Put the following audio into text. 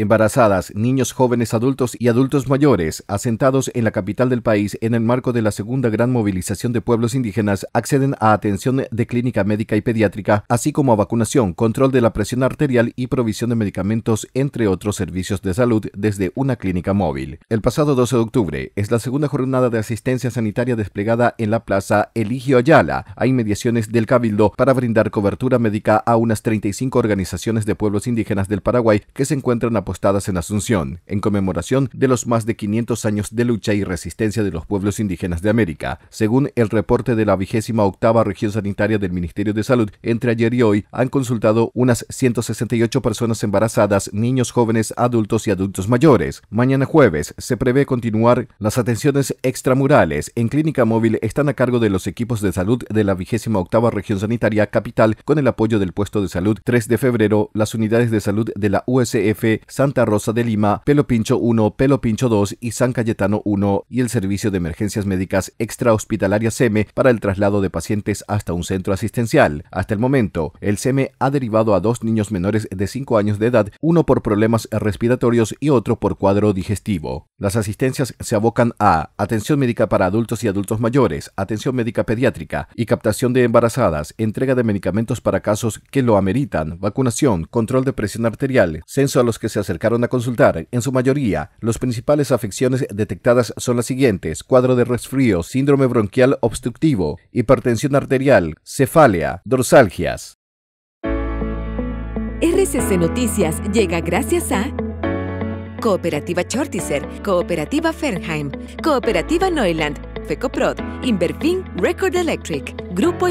Embarazadas, niños jóvenes, adultos y adultos mayores, asentados en la capital del país en el marco de la segunda gran movilización de pueblos indígenas, acceden a atención de clínica médica y pediátrica, así como a vacunación, control de la presión arterial y provisión de medicamentos, entre otros servicios de salud, desde una clínica móvil. El pasado 12 de octubre es la segunda jornada de asistencia sanitaria desplegada en la plaza Eligio Ayala, a inmediaciones del Cabildo, para brindar cobertura médica a unas 35 organizaciones de pueblos indígenas del Paraguay que se encuentran a en Asunción, en conmemoración de los más de 500 años de lucha y resistencia de los pueblos indígenas de América. Según el reporte de la vigésima octava región sanitaria del Ministerio de Salud, entre ayer y hoy han consultado unas 168 personas embarazadas, niños jóvenes, adultos y adultos mayores. Mañana jueves se prevé continuar las atenciones extramurales en clínica móvil están a cargo de los equipos de salud de la vigésima octava región sanitaria capital con el apoyo del puesto de salud 3 de febrero las unidades de salud de la USF Santa Rosa de Lima, Pelo Pincho 1, Pelo Pincho 2 y San Cayetano 1 y el Servicio de Emergencias Médicas extrahospitalaria SEME para el traslado de pacientes hasta un centro asistencial. Hasta el momento, el SEME ha derivado a dos niños menores de 5 años de edad, uno por problemas respiratorios y otro por cuadro digestivo. Las asistencias se abocan a atención médica para adultos y adultos mayores, atención médica pediátrica y captación de embarazadas, entrega de medicamentos para casos que lo ameritan, vacunación, control de presión arterial, censo a los que se acercaron a consultar. En su mayoría, las principales afecciones detectadas son las siguientes: cuadro de resfrío, síndrome bronquial obstructivo, hipertensión arterial, cefalea, dorsalgias. RCC Noticias llega gracias a Cooperativa Chortizer, Cooperativa Fernheim, Cooperativa Neuland, FECOPROD, Inverfin Record Electric, Grupo